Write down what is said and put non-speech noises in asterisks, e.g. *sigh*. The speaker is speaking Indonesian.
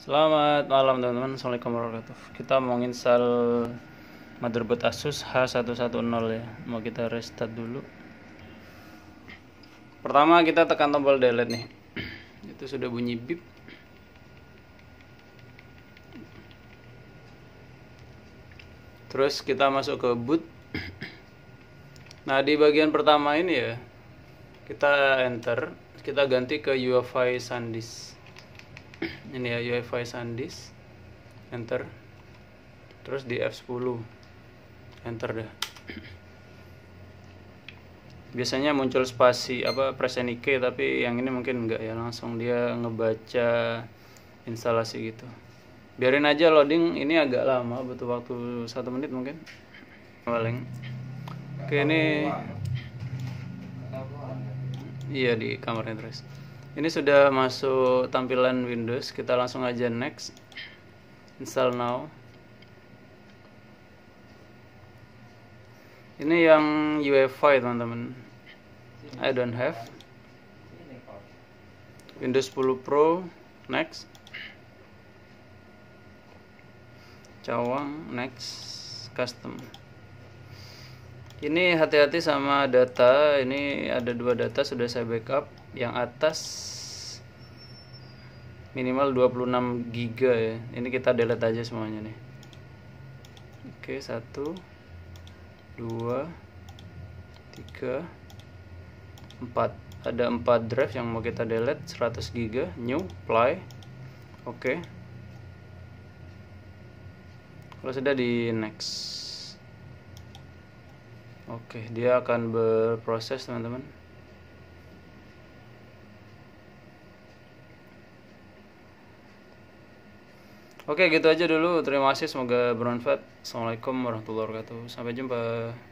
Selamat malam teman-teman Assalamualaikum warahmatullahi wabarakatuh Kita mau install motherboard Asus H110 ya Mau kita restart dulu Pertama kita tekan tombol delete nih *clears throat* Itu sudah bunyi beep Terus kita masuk ke boot *clears throat* Nah di bagian pertama ini ya Kita enter Kita ganti ke UEFI SanDisk ini ya UEFI SanDisk enter terus di F10 enter dah biasanya muncul spasi apa present IK tapi yang ini mungkin enggak ya langsung dia ngebaca instalasi gitu biarin aja loading ini agak lama butuh waktu satu menit mungkin paling oke ini iya di kamarnya terus ini sudah masuk tampilan Windows, kita langsung aja next. Install now. Ini yang UEFI teman-teman. I don't have. Windows 10 Pro, next. Cawang, next. Custom ini hati-hati sama data ini ada dua data sudah saya backup yang atas minimal 26 giga ya ini kita delete aja semuanya nih oke satu dua tiga empat ada empat drive yang mau kita delete 100 giga new play. oke kalau sudah di next Oke, dia akan berproses teman-teman. Oke, gitu aja dulu. Terima kasih, semoga bermanfaat. Assalamualaikum warahmatullahi wabarakatuh. Sampai jumpa.